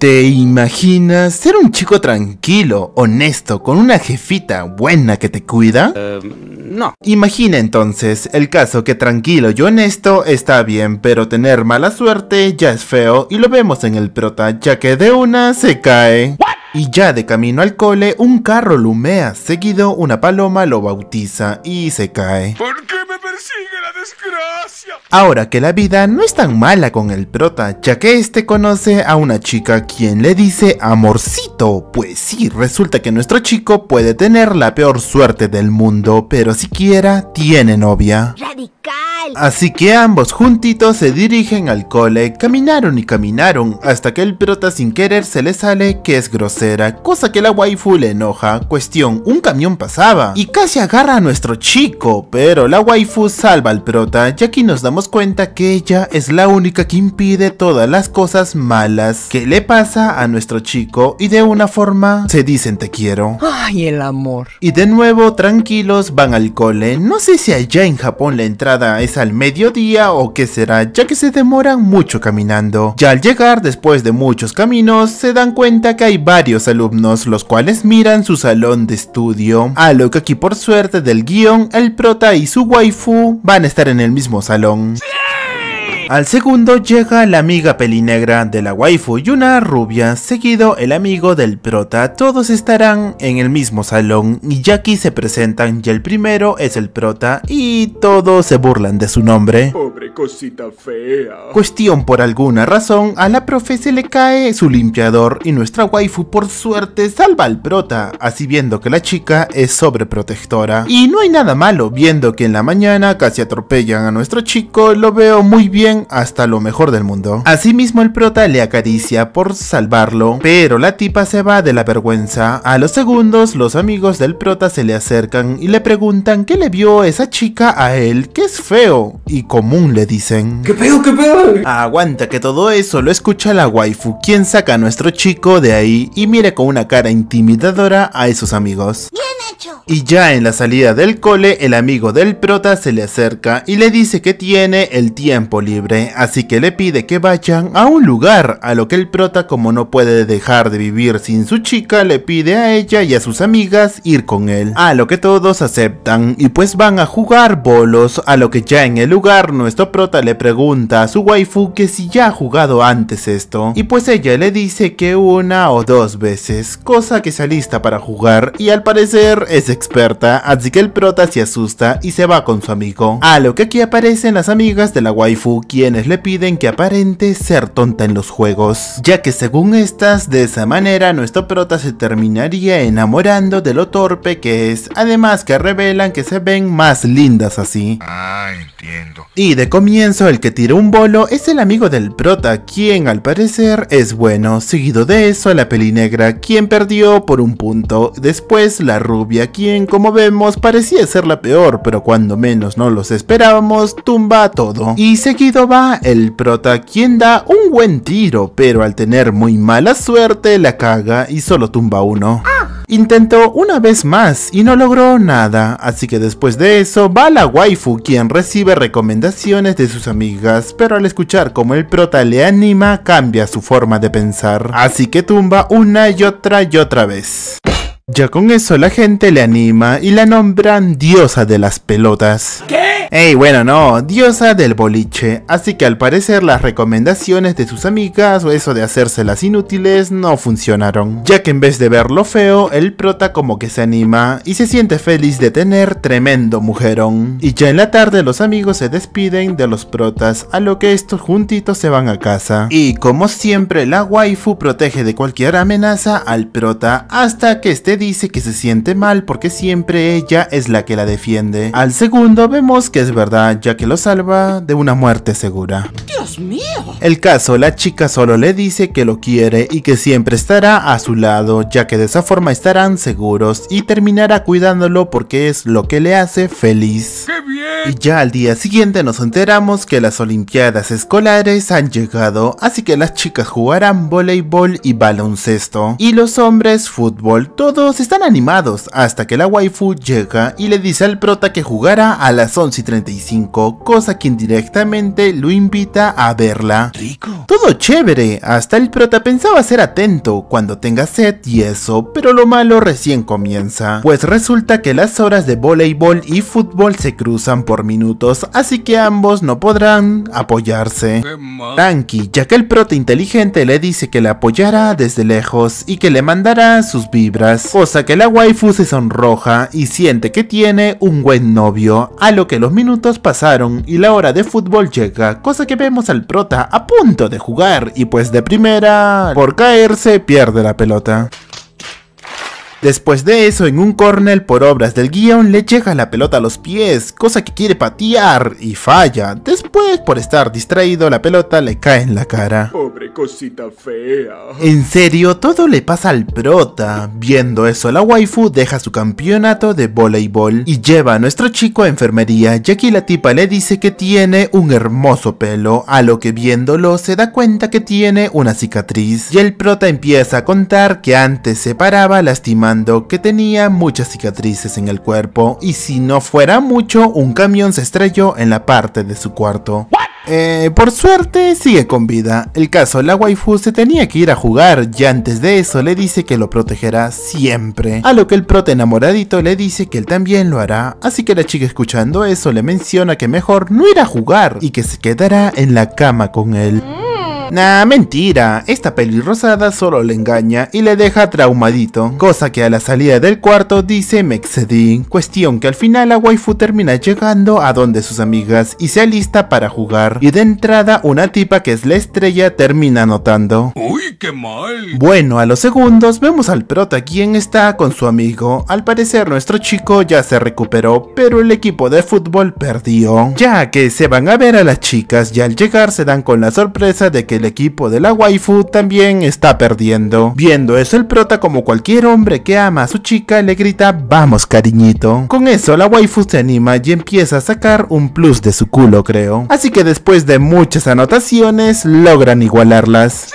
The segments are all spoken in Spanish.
¿Te imaginas ser un chico tranquilo, honesto, con una jefita buena que te cuida? Eh, no. Imagina entonces el caso que tranquilo y honesto está bien, pero tener mala suerte ya es feo y lo vemos en el prota, ya que de una se cae. Y ya de camino al cole, un carro lumea, seguido una paloma lo bautiza y se cae. ¿Por qué me persigue la desgracia? Ahora que la vida no es tan mala con el prota, ya que este conoce a una chica quien le dice amorcito. Pues sí, resulta que nuestro chico puede tener la peor suerte del mundo, pero siquiera tiene novia. Radical. Así que ambos juntitos se dirigen al cole, caminaron y caminaron, hasta que el prota sin querer se le sale que es grosero cosa que la waifu le enoja. Cuestión, un camión pasaba y casi agarra a nuestro chico, pero la waifu salva al prota, ya que nos damos cuenta que ella es la única que impide todas las cosas malas que le pasa a nuestro chico y de una forma se dicen te quiero. Ay, el amor. Y de nuevo, tranquilos, van al cole. No sé si allá en Japón la entrada es al mediodía o qué será, ya que se demoran mucho caminando. Ya al llegar, después de muchos caminos, se dan cuenta que hay varios alumnos, los cuales miran su salón de estudio. A lo que aquí por suerte del guión, el prota y su waifu van a estar en el mismo salón. Al segundo llega la amiga pelinegra de la waifu y una rubia, seguido el amigo del prota. Todos estarán en el mismo salón y aquí se presentan y el primero es el prota y todos se burlan de su nombre. Pobre cosita fea. Cuestión por alguna razón, a la profe se le cae su limpiador y nuestra waifu por suerte salva al prota, así viendo que la chica es sobreprotectora. Y no hay nada malo, viendo que en la mañana casi atropellan a nuestro chico, lo veo muy bien hasta lo mejor del mundo. Asimismo, el prota le acaricia por salvarlo, pero la tipa se va de la vergüenza. A los segundos, los amigos del prota se le acercan y le preguntan qué le vio esa chica a él, que es feo y común, le dicen. ¿Qué pedo, qué pedo? Aguanta que todo eso lo escucha la waifu, quien saca a nuestro chico de ahí y mire con una cara intimidadora a esos amigos. Yeah. Y ya en la salida del cole, el amigo del prota se le acerca y le dice que tiene el tiempo libre, así que le pide que vayan a un lugar, a lo que el prota como no puede dejar de vivir sin su chica, le pide a ella y a sus amigas ir con él, a lo que todos aceptan y pues van a jugar bolos, a lo que ya en el lugar nuestro prota le pregunta a su waifu que si ya ha jugado antes esto, y pues ella le dice que una o dos veces, cosa que se alista para jugar y al parecer es experta, así que el prota se asusta y se va con su amigo. A lo que aquí aparecen las amigas de la waifu, quienes le piden que aparente ser tonta en los juegos, ya que según estas, de esa manera nuestro prota se terminaría enamorando de lo torpe que es, además que revelan que se ven más lindas así. Ah, entiendo. Y de comienzo el que tira un bolo es el amigo del prota, quien al parecer es bueno, seguido de eso la negra, quien perdió por un punto, después la ruta quien como vemos parecía ser la peor, pero cuando menos no los esperábamos, tumba todo. Y seguido va el prota, quien da un buen tiro, pero al tener muy mala suerte la caga y solo tumba uno. Intentó una vez más y no logró nada, así que después de eso va la waifu quien recibe recomendaciones de sus amigas, pero al escuchar como el prota le anima cambia su forma de pensar, así que tumba una y otra y otra vez. Ya con eso la gente le anima y la nombran diosa de las pelotas. Ey, bueno, no, diosa del boliche. Así que al parecer las recomendaciones de sus amigas o eso de hacérselas inútiles no funcionaron. Ya que en vez de verlo feo, el prota como que se anima y se siente feliz de tener tremendo mujerón. Y ya en la tarde los amigos se despiden de los protas, a lo que estos juntitos se van a casa. Y como siempre, la waifu protege de cualquier amenaza al prota, hasta que este dice que se siente mal porque siempre ella es la que la defiende. Al segundo vemos que es verdad, ya que lo salva de una muerte segura. ¡Dios mío! El caso, la chica solo le dice que lo quiere y que siempre estará a su lado, ya que de esa forma estarán seguros y terminará cuidándolo porque es lo que le hace feliz. Y ya al día siguiente nos enteramos que las olimpiadas escolares han llegado, así que las chicas jugarán voleibol y baloncesto, y los hombres fútbol, todos están animados hasta que la waifu llega y le dice al prota que jugará a las 11 35, cosa quien directamente lo invita a verla. Rico. Todo chévere, hasta el prota pensaba ser atento cuando tenga sed y eso, pero lo malo recién comienza, pues resulta que las horas de voleibol y fútbol se cruzan por minutos, así que ambos no podrán apoyarse. Tanky, ya que el prota inteligente le dice que le apoyará desde lejos y que le mandará sus vibras, cosa que la waifu se sonroja y siente que tiene un buen novio, a lo que los minutos pasaron y la hora de fútbol llega, cosa que vemos al prota a punto de jugar y pues de primera, por caerse pierde la pelota. Después de eso, en un córner, por obras del guión le llega la pelota a los pies, cosa que quiere patear y falla. Después, por estar distraído, la pelota le cae en la cara. Pobre cosita fea. En serio, todo le pasa al prota. Viendo eso, la waifu deja su campeonato de voleibol y lleva a nuestro chico a enfermería, ya aquí la tipa le dice que tiene un hermoso pelo, a lo que viéndolo se da cuenta que tiene una cicatriz. Y el prota empieza a contar que antes se paraba lastimando que tenía muchas cicatrices en el cuerpo y si no fuera mucho, un camión se estrelló en la parte de su cuarto. Eh, por suerte sigue con vida. El caso, la waifu se tenía que ir a jugar y antes de eso le dice que lo protegerá siempre. A lo que el prote enamoradito le dice que él también lo hará. Así que la chica escuchando eso le menciona que mejor no ir a jugar y que se quedará en la cama con él. Nah, mentira, esta peli rosada solo le engaña y le deja traumadito, cosa que a la salida del cuarto dice me cuestión que al final la waifu termina llegando a donde sus amigas y se alista para jugar, y de entrada una tipa que es la estrella termina notando. ¡Uy, qué mal! Bueno, a los segundos vemos al prota quien está con su amigo, al parecer nuestro chico ya se recuperó, pero el equipo de fútbol perdió, ya que se van a ver a las chicas y al llegar se dan con la sorpresa de que el equipo de la waifu también está perdiendo. Viendo eso el prota como cualquier hombre que ama a su chica le grita vamos cariñito. Con eso la waifu se anima y empieza a sacar un plus de su culo creo. Así que después de muchas anotaciones logran igualarlas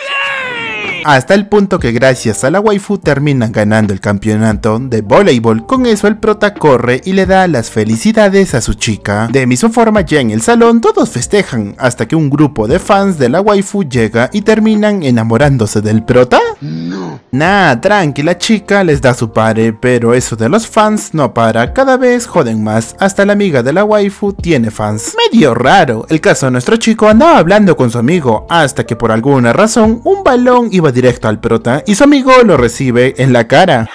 hasta el punto que gracias a la waifu terminan ganando el campeonato de voleibol. Con eso el prota corre y le da las felicidades a su chica. De misma forma ya en el salón todos festejan hasta que un grupo de fans de la waifu llega y terminan enamorándose del prota. No. Nah, tranqui, chica les da su pare, pero eso de los fans no para, cada vez joden más, hasta la amiga de la waifu tiene fans. Medio raro, el caso de nuestro chico andaba hablando con su amigo, hasta que por alguna razón un balón iba directo al prota y su amigo lo recibe en la cara.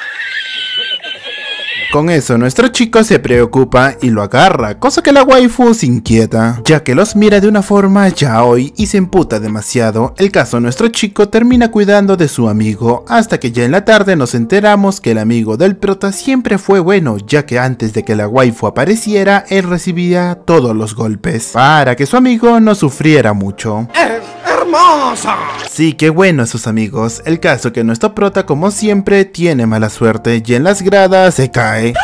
Con eso, nuestro chico se preocupa y lo agarra, cosa que la waifu se inquieta, ya que los mira de una forma ya hoy y se emputa demasiado. El caso, nuestro chico termina cuidando de su amigo, hasta que ya en la tarde nos enteramos que el amigo del prota siempre fue bueno, ya que antes de que la waifu apareciera, él recibía todos los golpes, para que su amigo no sufriera mucho. Sí, qué bueno sus amigos. El caso que nuestro prota como siempre tiene mala suerte y en las gradas se cae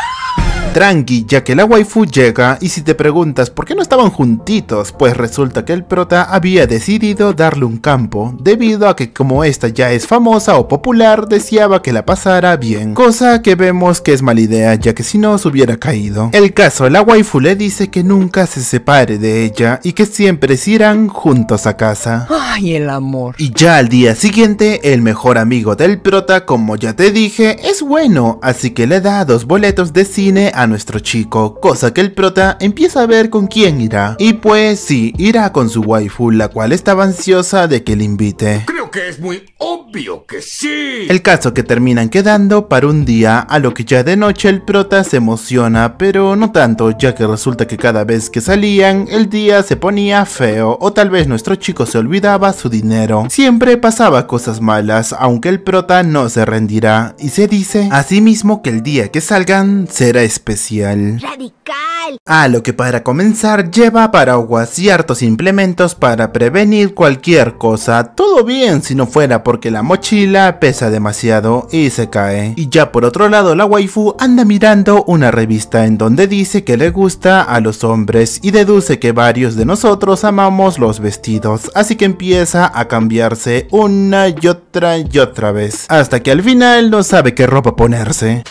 tranqui, ya que la waifu llega y si te preguntas por qué no estaban juntitos, pues resulta que el prota había decidido darle un campo, debido a que como esta ya es famosa o popular, deseaba que la pasara bien, cosa que vemos que es mala idea, ya que si no se hubiera caído. El caso, la waifu le dice que nunca se separe de ella y que siempre se irán juntos a casa. ¡Ay, el amor! Y ya al día siguiente, el mejor amigo del prota, como ya te dije, es bueno, así que le da dos boletos de cine a nuestro chico, cosa que el prota empieza a ver con quién irá. Y pues sí, irá con su waifu, la cual estaba ansiosa de que le invite es muy obvio que sí. El caso que terminan quedando para un día, a lo que ya de noche el prota se emociona, pero no tanto, ya que resulta que cada vez que salían, el día se ponía feo, o tal vez nuestro chico se olvidaba su dinero. Siempre pasaba cosas malas, aunque el prota no se rendirá, y se dice, asimismo que el día que salgan será especial. ¡Radical! A lo que para comenzar lleva paraguas y hartos implementos para prevenir cualquier cosa. Todo bien, si no fuera porque la mochila pesa demasiado y se cae. Y ya por otro lado la waifu anda mirando una revista en donde dice que le gusta a los hombres y deduce que varios de nosotros amamos los vestidos, así que empieza a cambiarse una y otra y otra vez, hasta que al final no sabe qué ropa ponerse.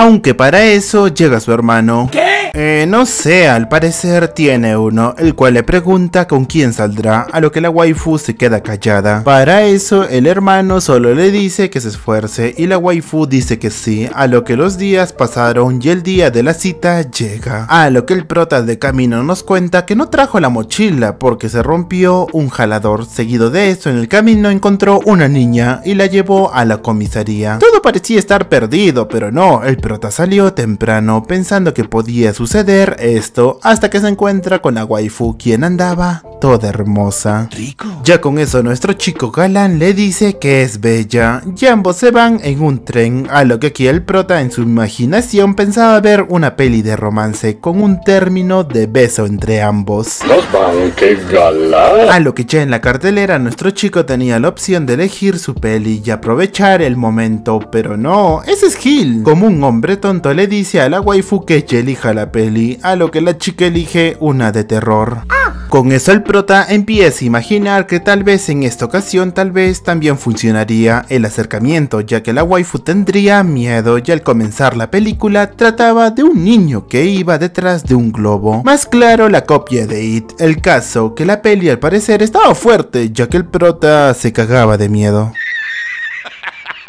Aunque para eso llega su hermano. ¿Qué? Eh, no sé, al parecer tiene uno, el cual le pregunta con quién saldrá, a lo que la waifu se queda callada. Para eso, el hermano solo le dice que se esfuerce y la waifu dice que sí, a lo que los días pasaron y el día de la cita llega. A lo que el prota de camino nos cuenta que no trajo la mochila porque se rompió un jalador. Seguido de eso, en el camino encontró una niña y la llevó a la comisaría. Todo parecía estar perdido, pero no, el Rota salió temprano pensando que podía suceder esto hasta que se encuentra con la waifu quien andaba toda hermosa. Rico. Ya con eso nuestro chico galán le dice que es bella y ambos se van en un tren, a lo que aquí el prota en su imaginación pensaba ver una peli de romance con un término de beso entre ambos. Nos van, qué galán. A lo que ya en la cartelera nuestro chico tenía la opción de elegir su peli y aprovechar el momento, pero no, ese es Gil. Como un hombre tonto le dice a la waifu que ella elija la peli, a lo que la chica elige una de terror. Ah. Con eso el prota empieza a imaginar que tal vez en esta ocasión tal vez también funcionaría el acercamiento ya que la waifu tendría miedo y al comenzar la película trataba de un niño que iba detrás de un globo. Más claro la copia de It, el caso que la peli al parecer estaba fuerte ya que el prota se cagaba de miedo.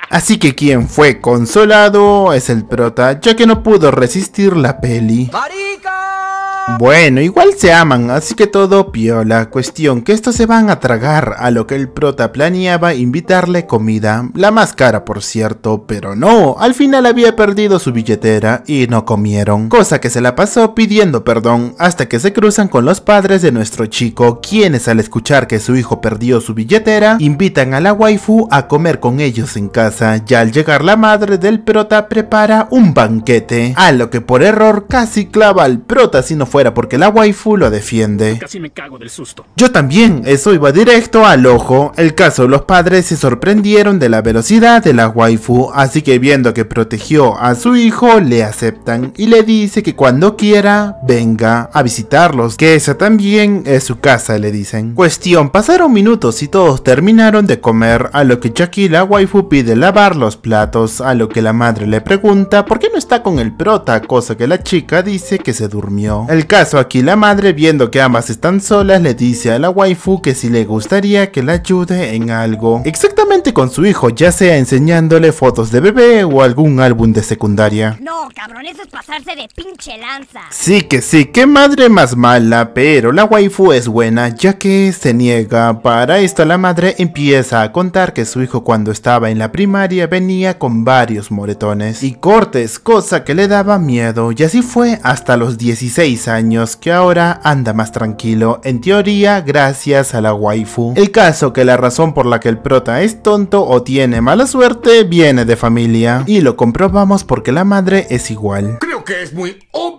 Así que quien fue consolado es el prota ya que no pudo resistir la peli. Bueno, igual se aman, así que todo piola. Cuestión que estos se van a tragar, a lo que el prota planeaba invitarle comida, la más cara por cierto, pero no, al final había perdido su billetera y no comieron, cosa que se la pasó pidiendo perdón hasta que se cruzan con los padres de nuestro chico, quienes al escuchar que su hijo perdió su billetera, invitan a la waifu a comer con ellos en casa, ya al llegar la madre del prota prepara un banquete, a lo que por error casi clava al prota si no fuera, porque la waifu lo defiende. Casi me cago del susto. Yo también, eso iba directo al ojo. El caso, de los padres se sorprendieron de la velocidad de la waifu, así que viendo que protegió a su hijo, le aceptan y le dice que cuando quiera, venga a visitarlos, que esa también es su casa, le dicen. Cuestión, pasaron minutos y todos terminaron de comer, a lo que Chucky la waifu pide lavar los platos, a lo que la madre le pregunta por qué no está con el prota, cosa que la chica dice que se durmió. El caso aquí la madre viendo que ambas están solas le dice a la waifu que si le gustaría que la ayude en algo. Exactamente con su hijo, ya sea enseñándole fotos de bebé o algún álbum de secundaria. No, cabrón, eso es pasarse de pinche lanza. Sí que sí, qué madre más mala, pero la waifu es buena ya que se niega. Para esto la madre empieza a contar que su hijo cuando estaba en la primaria venía con varios moretones y cortes, cosa que le daba miedo y así fue hasta los 16 años que ahora anda más tranquilo, en teoría gracias a la waifu. El caso que la razón por la que el prota es tonto o tiene mala suerte viene de familia, y lo comprobamos porque la madre es igual. Creo que es muy obvio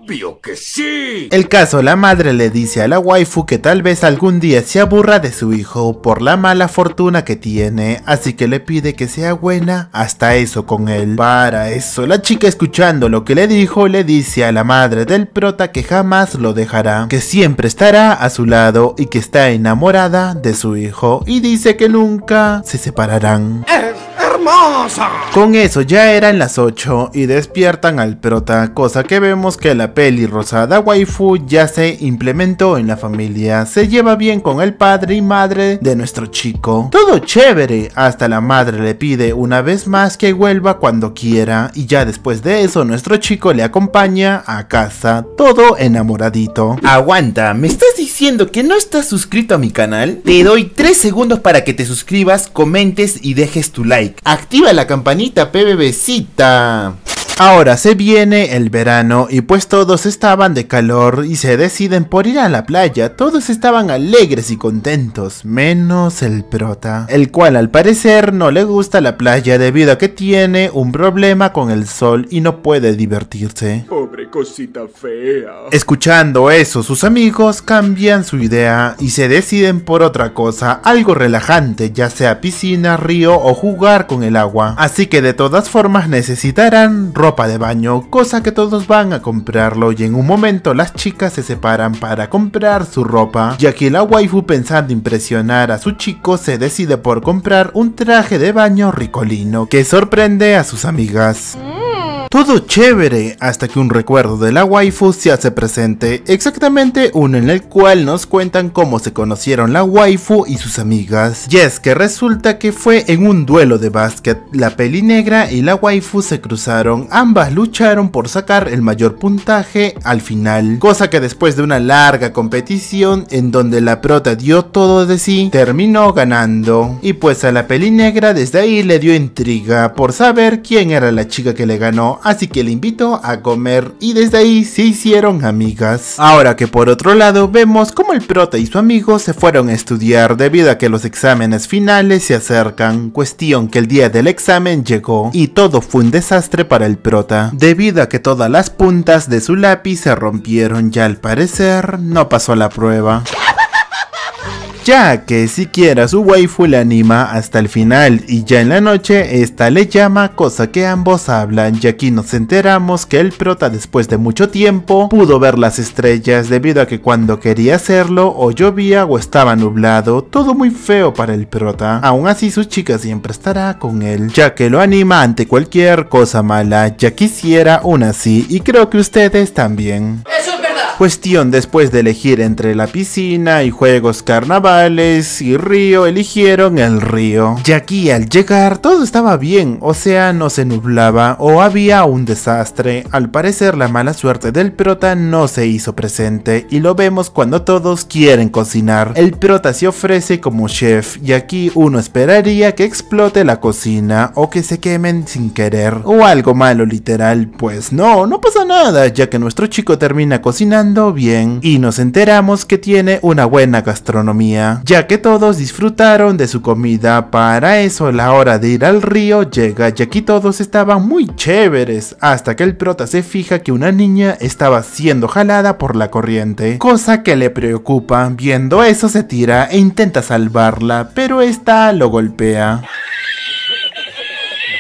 el caso, la madre le dice a la waifu que tal vez algún día se aburra de su hijo por la mala fortuna que tiene, así que le pide que sea buena hasta eso con él. Para eso, la chica escuchando lo que le dijo, le dice a la madre del prota que jamás lo dejará, que siempre estará a su lado y que está enamorada de su hijo y dice que nunca se separarán. Eh, hermosa. Con eso ya eran las 8 y despiertan al prota, cosa que vemos que la peli rosada waifu ya se implementó en la familia. Se lleva bien con el padre y madre de nuestro chico. Todo chévere, hasta la madre le pide una vez más que vuelva cuando quiera y ya después de eso nuestro chico le acompaña a casa, todo enamoradito. Aguanta, ¿me estás diciendo que no estás suscrito a mi canal? Te doy 3 segundos para que te suscribas, comentes y dejes tu like. Activa la campanita, PBBcita! Ahora se viene el verano y pues todos estaban de calor y se deciden por ir a la playa. Todos estaban alegres y contentos, menos el prota, el cual al parecer no le gusta la playa debido a que tiene un problema con el sol y no puede divertirse. Pobre cosita fea. Escuchando eso, sus amigos cambian su idea y se deciden por otra cosa, algo relajante, ya sea piscina, río o jugar con el agua. Así que de todas formas necesitarán ropa de baño, cosa que todos van a comprarlo y en un momento las chicas se separan para comprar su ropa, ya que la waifu pensando impresionar a su chico se decide por comprar un traje de baño ricolino que sorprende a sus amigas. ¿Mm? Todo chévere hasta que un recuerdo de la waifu se hace presente, exactamente uno en el cual nos cuentan cómo se conocieron la waifu y sus amigas. Y es que resulta que fue en un duelo de básquet, la peli negra y la waifu se cruzaron, ambas lucharon por sacar el mayor puntaje al final, cosa que después de una larga competición en donde la prota dio todo de sí, terminó ganando. Y pues a la peli negra desde ahí le dio intriga por saber quién era la chica que le ganó así que le invitó a comer y desde ahí se hicieron amigas. Ahora que por otro lado vemos como el prota y su amigo se fueron a estudiar debido a que los exámenes finales se acercan, cuestión que el día del examen llegó y todo fue un desastre para el prota, debido a que todas las puntas de su lápiz se rompieron y al parecer no pasó la prueba ya que siquiera su waifu le anima hasta el final y ya en la noche esta le llama cosa que ambos hablan y aquí nos enteramos que el prota después de mucho tiempo pudo ver las estrellas debido a que cuando quería hacerlo o llovía o estaba nublado, todo muy feo para el prota, aún así su chica siempre estará con él ya que lo anima ante cualquier cosa mala, ya quisiera una así y creo que ustedes también. Eso es verdad. Cuestión después de elegir entre la piscina y juegos carnaval y Río eligieron el río. Y aquí al llegar todo estaba bien, o sea, no se nublaba o había un desastre. Al parecer la mala suerte del prota no se hizo presente y lo vemos cuando todos quieren cocinar. El prota se ofrece como chef y aquí uno esperaría que explote la cocina o que se quemen sin querer o algo malo literal, pues no, no pasa nada ya que nuestro chico termina cocinando bien y nos enteramos que tiene una buena gastronomía ya que todos disfrutaron de su comida. Para eso la hora de ir al río llega, ya que todos estaban muy chéveres, hasta que el prota se fija que una niña estaba siendo jalada por la corriente, cosa que le preocupa. Viendo eso se tira e intenta salvarla, pero esta lo golpea.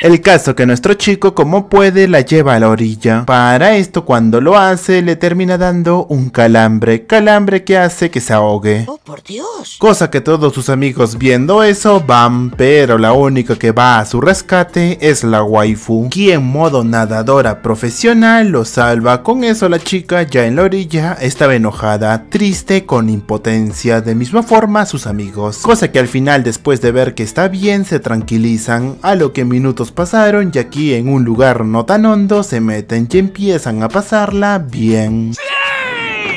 El caso que nuestro chico como puede la lleva a la orilla. Para esto cuando lo hace le termina dando un calambre, calambre que hace que se ahogue. Oh, por Dios. Cosa que todos sus amigos viendo eso van, pero la única que va a su rescate es la waifu, quien modo nadadora profesional lo salva. Con eso la chica ya en la orilla estaba enojada, triste con impotencia, de misma forma sus amigos. Cosa que al final después de ver que está bien se tranquilizan, a lo que minutos pasaron y aquí en un lugar no tan hondo se meten y empiezan a pasarla bien.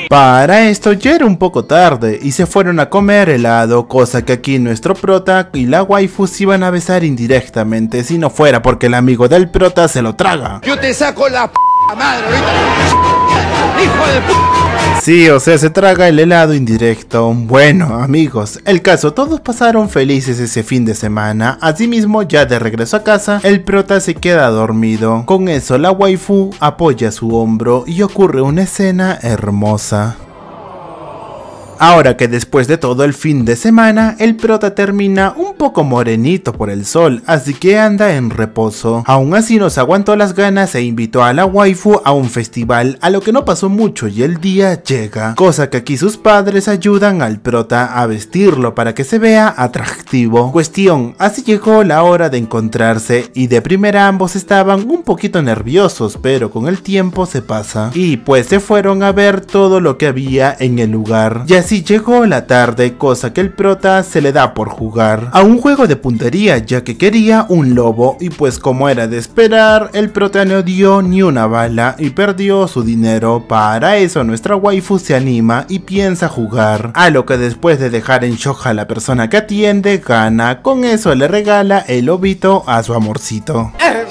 Para esto ya era un poco tarde y se fueron a comer helado, cosa que aquí nuestro prota y la waifu se iban a besar indirectamente si no fuera porque el amigo del prota se lo traga. Yo te saco la madre Sí, o sea, se traga el helado indirecto. Bueno, amigos, el caso, todos pasaron felices ese fin de semana. Asimismo, ya de regreso a casa, el prota se queda dormido. Con eso, la waifu apoya su hombro y ocurre una escena hermosa. Ahora que después de todo el fin de semana, el prota termina un poco morenito por el sol, así que anda en reposo. Aún así nos aguantó las ganas e invitó a la waifu a un festival, a lo que no pasó mucho y el día llega, cosa que aquí sus padres ayudan al prota a vestirlo para que se vea atractivo. Cuestión, así llegó la hora de encontrarse y de primera ambos estaban un poquito nerviosos, pero con el tiempo se pasa. Y pues se fueron a ver todo lo que había en el lugar. Así llegó la tarde, cosa que el prota se le da por jugar a un juego de puntería ya que quería un lobo y pues como era de esperar, el prota no dio ni una bala y perdió su dinero. Para eso nuestra waifu se anima y piensa jugar, a lo que después de dejar en shock a la persona que atiende, gana. Con eso le regala el lobito a su amorcito. Eh,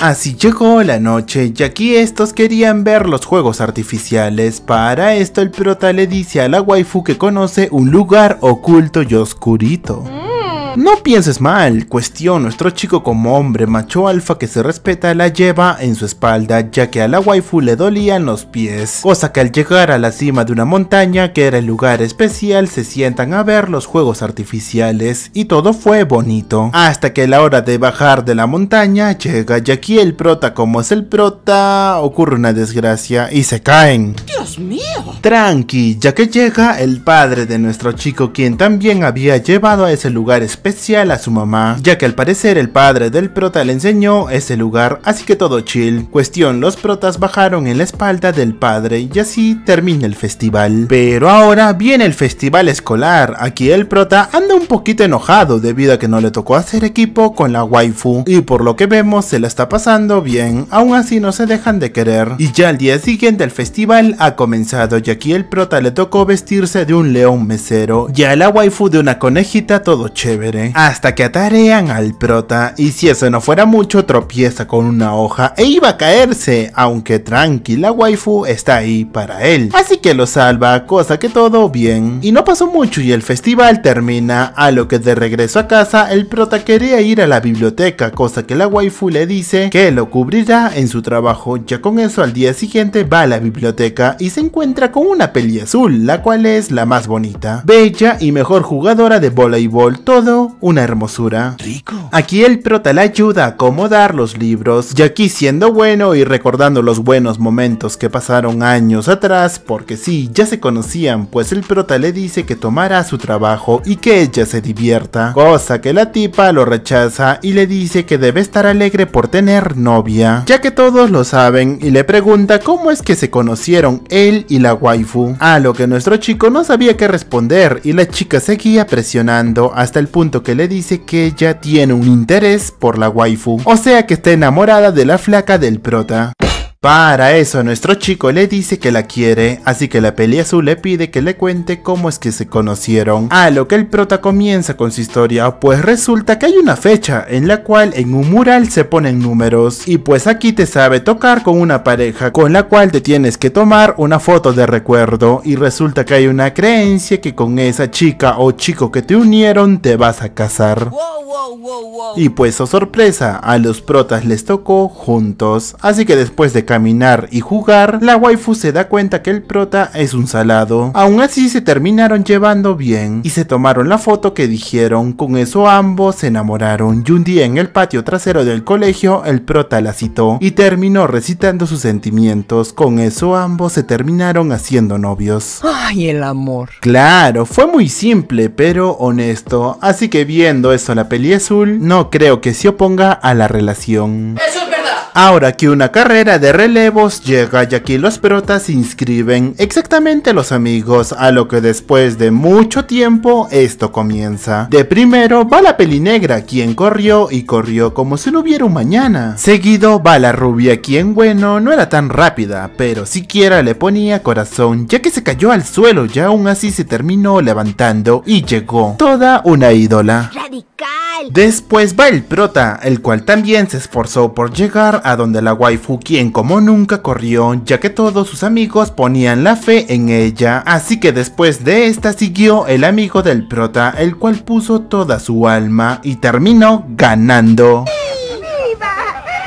Así llegó la noche y aquí estos querían ver los juegos artificiales. Para esto el prota le dice a la waifu que conoce un lugar oculto y oscurito. Mm. No pienses mal, cuestión, nuestro chico como hombre macho alfa que se respeta la lleva en su espalda ya que a la waifu le dolían los pies, cosa que al llegar a la cima de una montaña que era el lugar especial se sientan a ver los juegos artificiales y todo fue bonito, hasta que la hora de bajar de la montaña llega ya aquí el prota como es el prota ocurre una desgracia y se caen. Dios mío. Tranqui, ya que llega el padre de nuestro chico quien también había llevado a ese lugar especial a su mamá, ya que al parecer el padre del prota le enseñó ese lugar, así que todo chill. Cuestión, los protas bajaron en la espalda del padre y así termina el festival. Pero ahora viene el festival escolar, aquí el prota anda un poquito enojado debido a que no le tocó hacer equipo con la waifu y por lo que vemos se la está pasando bien, aún así no se dejan de querer. Y ya al día siguiente el festival ha comenzado y aquí el prota le tocó vestirse de un león mesero Ya la waifu de una conejita todo chévere hasta que atarean al prota y si eso no fuera mucho tropieza con una hoja e iba a caerse, aunque tranquila waifu está ahí para él. Así que lo salva, cosa que todo bien. Y no pasó mucho y el festival termina, a lo que de regreso a casa el prota quería ir a la biblioteca, cosa que la waifu le dice que lo cubrirá en su trabajo, ya con eso al día siguiente va a la biblioteca y se encuentra con una peli azul, la cual es la más bonita, bella y mejor jugadora de voleibol, todo una hermosura. Rico. Aquí el prota le ayuda a acomodar los libros, y aquí siendo bueno y recordando los buenos momentos que pasaron años atrás, porque sí, ya se conocían, pues el prota le dice que tomará su trabajo y que ella se divierta, cosa que la tipa lo rechaza y le dice que debe estar alegre por tener novia, ya que todos lo saben y le pregunta cómo es que se conocieron él y la waifu, a lo que nuestro chico no sabía qué responder y la chica seguía presionando hasta el punto que le dice que ella tiene un interés por la waifu, o sea que está enamorada de la flaca del prota. Para eso, nuestro chico le dice que la quiere, así que la peli azul le pide que le cuente cómo es que se conocieron. A lo que el prota comienza con su historia, pues resulta que hay una fecha en la cual en un mural se ponen números. Y pues aquí te sabe tocar con una pareja con la cual te tienes que tomar una foto de recuerdo. Y resulta que hay una creencia que con esa chica o chico que te unieron te vas a casar. Y pues, oh sorpresa, a los protas les tocó juntos. Así que después de caminar y jugar, la waifu se da cuenta que el prota es un salado. Aún así se terminaron llevando bien y se tomaron la foto que dijeron. Con eso ambos se enamoraron y un día en el patio trasero del colegio el prota la citó y terminó recitando sus sentimientos. Con eso ambos se terminaron haciendo novios. ¡Ay, el amor! Claro, fue muy simple pero honesto. Así que viendo eso la película y Azul no creo que se oponga a la relación. Eso es verdad. Ahora que una carrera de relevos llega y aquí los se inscriben exactamente a los amigos, a lo que después de mucho tiempo esto comienza. De primero va la peli negra quien corrió y corrió como si no hubiera un mañana. Seguido va la rubia, quien bueno, no era tan rápida, pero siquiera le ponía corazón, ya que se cayó al suelo y aún así se terminó levantando y llegó toda una ídola. Radical. Después va el prota, el cual también se esforzó por llegar a donde la waifu quien como nunca corrió, ya que todos sus amigos ponían la fe en ella, así que después de esta siguió el amigo del prota, el cual puso toda su alma y terminó ganando.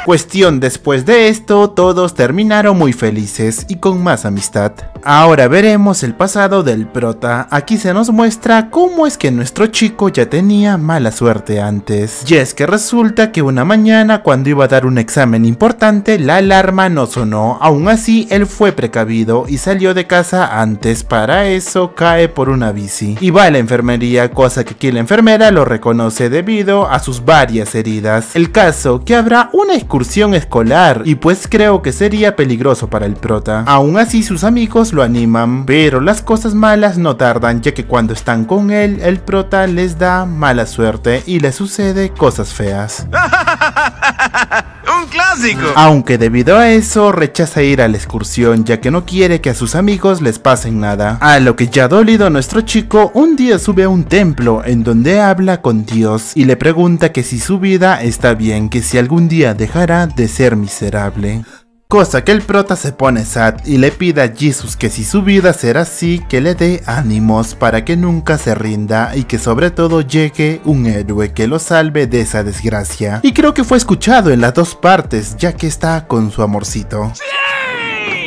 Cuestión, después de esto, todos terminaron muy felices y con más amistad. Ahora veremos el pasado del prota, aquí se nos muestra cómo es que nuestro chico ya tenía mala suerte antes. Y es que resulta que una mañana cuando iba a dar un examen importante, la alarma no sonó, aún así él fue precavido y salió de casa antes, para eso cae por una bici. Y va a la enfermería, cosa que aquí la enfermera lo reconoce debido a sus varias heridas. El caso que habrá una excursión escolar y pues creo que sería peligroso para el prota. Aún así sus amigos lo animan, pero las cosas malas no tardan ya que cuando están con él, el prota les da mala suerte y le sucede cosas feas. clásico! Aunque debido a eso rechaza ir a la excursión ya que no quiere que a sus amigos les pasen nada. A lo que ya dolido nuestro chico un día sube a un templo en donde habla con Dios y le pregunta que si su vida está bien, que si algún día dejará de ser miserable cosa que el prota se pone sad y le pide a Jesus que si su vida será así, que le dé ánimos para que nunca se rinda y que sobre todo llegue un héroe que lo salve de esa desgracia. Y creo que fue escuchado en las dos partes, ya que está con su amorcito.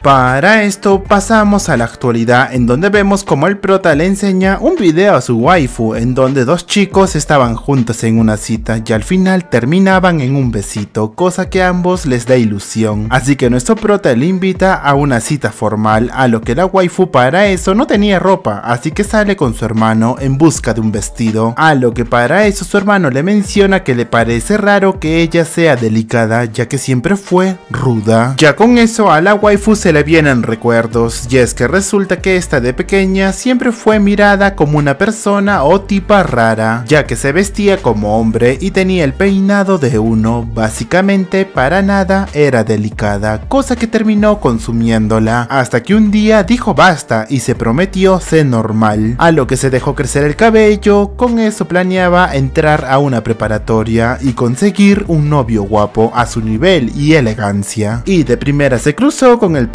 Para esto pasamos a la actualidad en donde vemos como el prota le enseña un video a su waifu en donde dos chicos estaban juntos en una cita y al final terminaban en un besito, cosa que a ambos les da ilusión. Así que nuestro prota le invita a una cita formal a lo que la waifu para eso no tenía ropa, así que sale con su hermano en busca de un vestido, a lo que para eso su hermano le menciona que le parece raro que ella sea delicada ya que siempre fue ruda. Ya con eso a la waifu se le vienen recuerdos, y es que resulta que esta de pequeña siempre fue mirada como una persona o tipa rara, ya que se vestía como hombre y tenía el peinado de uno, básicamente para nada era delicada, cosa que terminó consumiéndola, hasta que un día dijo basta y se prometió ser normal, a lo que se dejó crecer el cabello, con eso planeaba entrar a una preparatoria y conseguir un novio guapo a su nivel y elegancia, y de primera se cruzó con el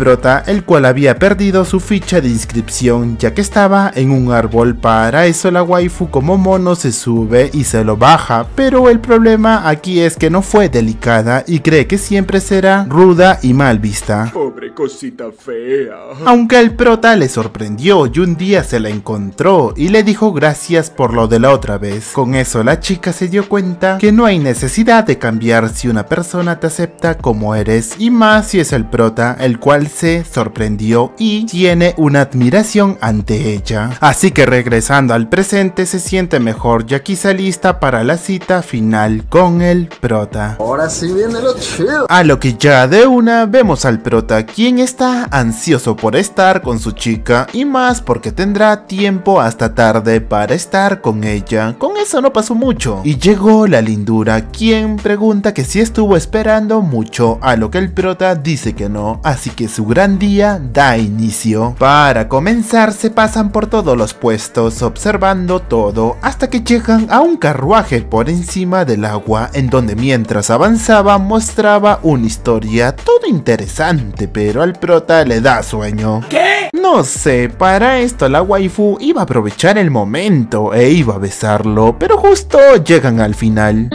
el cual había perdido su ficha de inscripción ya que estaba en un árbol. Para eso la waifu como mono se sube y se lo baja, pero el problema aquí es que no fue delicada y cree que siempre será ruda y mal vista. Pobre cosita fea. Aunque el prota le sorprendió y un día se la encontró y le dijo gracias por lo de la otra vez. Con eso la chica se dio cuenta que no hay necesidad de cambiar si una persona te acepta como eres y más si es el prota, el cual se sorprendió y tiene una admiración ante ella. Así que regresando al presente se siente mejor ya quizá lista para la cita final con el prota. Ahora sí viene lo chido. A lo que ya de una vemos al prota quien está ansioso por estar con su chica y más porque tendrá tiempo hasta tarde para estar con ella. Con eso no pasó mucho. Y llegó la lindura quien pregunta que si estuvo esperando mucho a lo que el prota dice que no, así que se su gran día da inicio. Para comenzar se pasan por todos los puestos observando todo hasta que llegan a un carruaje por encima del agua en donde mientras avanzaba mostraba una historia todo interesante pero al prota le da sueño. ¿Qué? No sé, para esto la waifu iba a aprovechar el momento e iba a besarlo, pero justo llegan al final.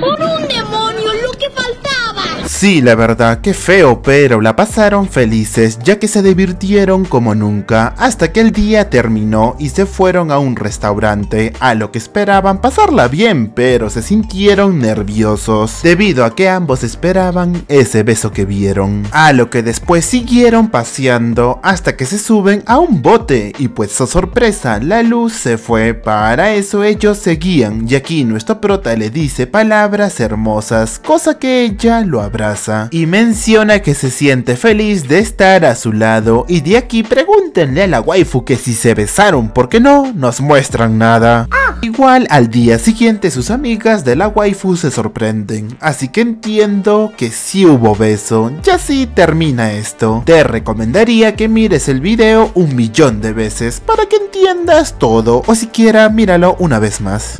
Sí, la verdad, qué feo, pero la pasaron felices, ya que se divirtieron como nunca, hasta que el día terminó y se fueron a un restaurante, a lo que esperaban pasarla bien, pero se sintieron nerviosos, debido a que ambos esperaban ese beso que vieron, a lo que después siguieron paseando hasta que se suben a un bote, y pues oh sorpresa, la luz se fue, para eso ellos seguían, y aquí nuestro prota le dice palabras hermosas, cosa que ella lo habrá y menciona que se siente feliz de estar a su lado y de aquí pregúntenle a la waifu que si se besaron porque no nos muestran nada. Igual al día siguiente sus amigas de la waifu se sorprenden, así que entiendo que sí hubo beso, ya así termina esto. Te recomendaría que mires el video un millón de veces para que entiendas todo o siquiera míralo una vez más.